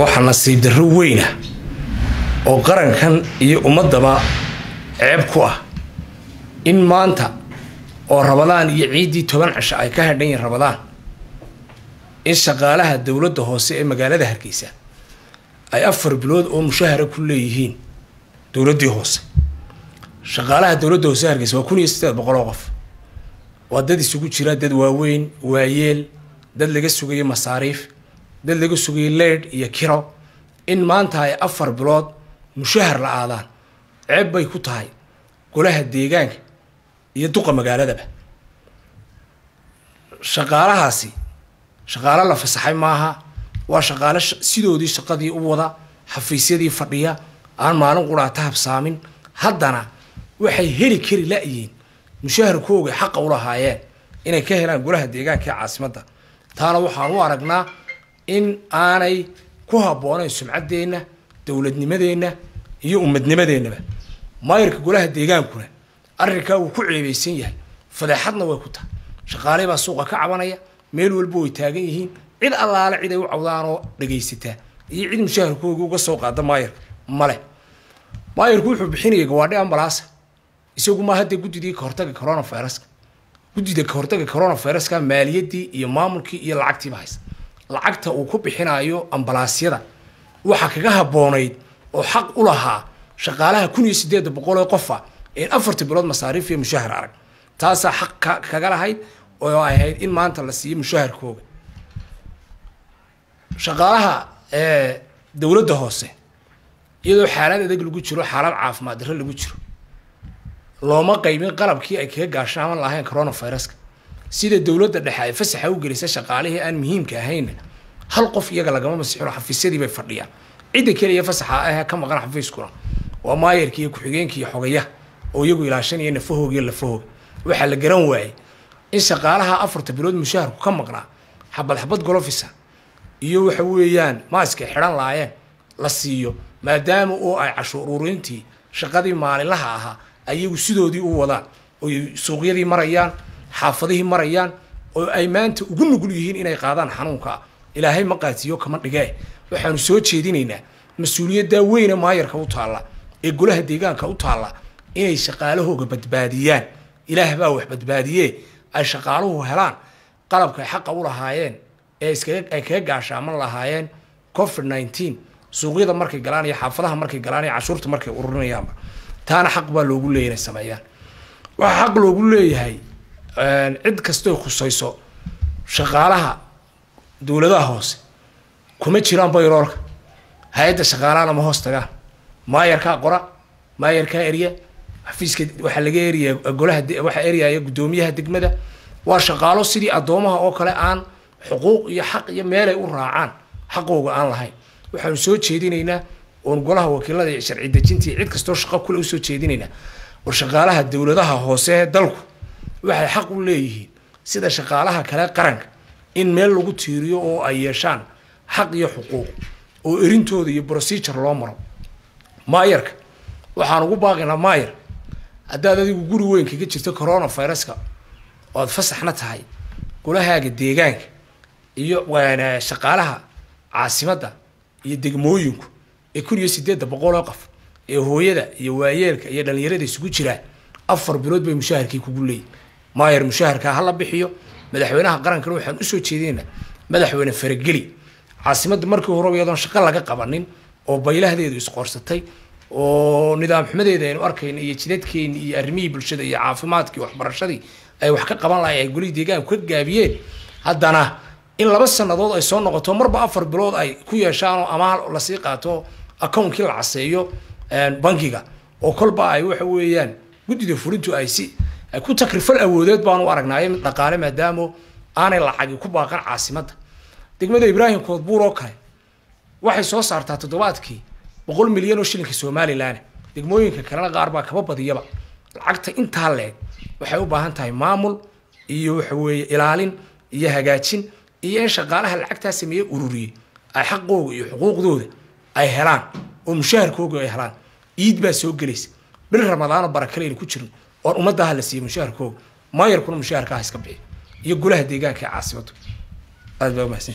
waxaa nasiib darro weyna oo qarankan iyo ummadaba ceeb ku ah in maanta oo rabadaan iyo ciiddii toban cisho ay ka hadhan yihin rabadaan in shaqaalaha dowladda hoose ee magaalada hargeysa ay afar bilood oo mushahara ku leeyihiin dowladdii hoose shaqaalaha dowladda hoose hargeysa waa kun iyo siddeed boqol oo qof waa dad isugu jira dad waaweyn waayeel dad laga sugayo masaariif dad laga sugayay leidh iyo kiro in maanta ay afar bilood mushahar la-aadaan ceeb bay ku tahay golaha deegaanka iyo duqa magaaladaba shaqaalahaasi shaqaalo la fasaxay maaha waa shaqaalo sidoodii shaqadii u wada xafiisyadii fadhiya aan maalin quraa ta habsaamin haddana waxay heli kari la-yihiin mushaharkooga xaqa u lahaayeen inay ka helaan golaha deegaanka ee caasimadda taana waxaan u aragnaa in aanay ku habboonayn sumcaddeenna dowladnimadeenna iyo ummadnimadeennaba maayarka golaha deegaankuna arrinkaa uu ku ceebaysan yahay fadeexadna way ku tahay shaqaale baa suuqa ka cabanaya meel walba way taagan yihiin cid allaale cid ay u cawdaan oo dhagaysataa iyo cid mushaharkooga uga soo qaada maayarka male maayarku wuxuu bixinaya gawaadhi ambalaasa isagu maa hadda guddidii kahortaga coronaviruska guddida kahortaga coronaviruska maaliyadii iyo maamulkii iyo lacagtiiba haysta lacagta uu ku bixinayo ambalaasyada waxaa kaga habboonayd oo xaq u lahaa shaqaalaha kun iyo sideeda boqol ee qofa in afartii bilood masaariif iyo mushahar arag taasaa xaq kaga lahayd oo ahayd in maanta la siiyo mushaharkooga shaqaalaha dowladda hoose iyadoo xaalad adag lagu jiro xaalad caafimaad darro lagu jiro looma qaybin qalabkii ay kaga gaashaan lahayn coronaviruska sida dowladda dhexe ay fasaxa u gelisa shaqaalihii aan muhiimka ahayn hal qof iyaga lagama masixino xafiisyadii bay fadhiyaan cidda keliya fasaxa ah ka maqan xafiiskuna waa maayarka iyo ku-xigeenka iyo xogayaha oo iyagu ilaashanaya nafahooga iyo lafahooga waxaa la garan waayey in shaqaalaha afarta bilood mushaharku ka maqnaa xabad xabad golofisa iyo waxa weeyaan maaskay xidhan laayeen la siiyo maadaama oo ay casho uruurintii shaqadii maalinlaha ahaa ayagu sidoodii u wadaan oy suuqyadii marayaan xaafadihii marayaan oo ay maanta ugu nugul yihiin inay qaadaan xanuunka ilaahay ma qaatiyo kama dhigee waxaanu soo jeedinaynaa mas-uuliyaddaa weyne maayarka u taalla ee golaha deegaanka u taalla inay shaqaalahooga badbaadiyaan ilaah baa wax badbaadiyee ay shaqaaluhu helaan qalabka xaqa u lahaayeen ee iskaay kaga gaashaaman lahaayeen covid nineteen suuqyada markay galaan iyo xaafadaha markay galaan iyo cashuurta markay ururinayaanba taana xaq baa loogu leeyahay sameeyaan waxaa xaq loogu leeyahay cid kastoy khusayso shaqaalaha dowladaha hoose kuma jiraan bayroolka hay-adda shaqaalahana ma hoos tagaan maayarkaa qora maayarkaa erya xafiiska waxaa laga eriyaa golaha waxaa eryaaya guddoomiyaha degmada waa shaqaalo sidii addoomaha oo kale aan xuquuq iyo xaq iyo meelay u raacaan xaqooga aan lahayn waxaanu soo jeedinaynaa oon golaha wakiilada iyo sharci dejintii cid kastoo shaqo kule usoo jeedinaynaa oo shaqaalaha dowladaha hoose dalku waxay xaq u leeyihiin sida shaqaalaha kale qaranka in meel lagu tiiriyo oo ay yeeshaan xaq iyo xuquuq oo erintooda iyo procedure loo maro maayarka waxaan ugu baaqinaa maayar haddaad adigu guri weyn kaga jirta corona viruska oad fasaxna tahay golahaaga deegaanka iyo shaqaalaha caasimadda iyo degmooyinku ee kun iyo sideedda boqol oo qof ee hooyada iyo waayeelka iyo dhallinyarada isugu jiraa afar bilood bay mushaaharkii kugu leeyihin maayar mushaharka hala bixiyo madaxweynaha qaranka waxaan usoo jeedinayna madaxweyne farageli caasimadda markii hore iyadoon shaqo laga qabanin oo baylahdeedu isqoorsatay oo nidaam xumadeeda aynu arkayna iyo jidadkeeni iyo arrimihii bulshada iyo caafimaadkii waxbarashadii ay wax ka qaban lahay ay golihii deegaanku ka gaabiyeen haddana in laba sannadood ay soo noqoto marba afar bilood ay ku yeeshaanoo amaal lasii qaato accountkii la caseeyo ehm, bankiga oo kolba ay waxa weeyaan guddida fulintu ay si ku takrifal awoodeed baan aragnaaye mid dhaqaale maadaamo aanay lacagi ku baaqan caasimada degmada ibraahim koodbuur oo kale waxay soo saartaa toddobaadkii boqol milyan oo shilinka somalilan degmooyinka kalena qaar baa kaba badiyaba lacagta intaa leeg waxay u baahan tahay maamul iyo waxaweeye ilaalin iyo hagaajin iyo in shaqaalaha lacagtaa sameeye ururiyey ay xaqooga iyo xuquuqdooda ay helaan oo mushaharkooga ay helaan iid baa soo gelaysa bil ramadaano barakaleaynu ku jirno oon ummadda ha la siiyo mushaharkooga maayarkuna mushaharka ha ah iska bixiyo iyo golaha deegaanka ee caasimadu aada baa umahadsan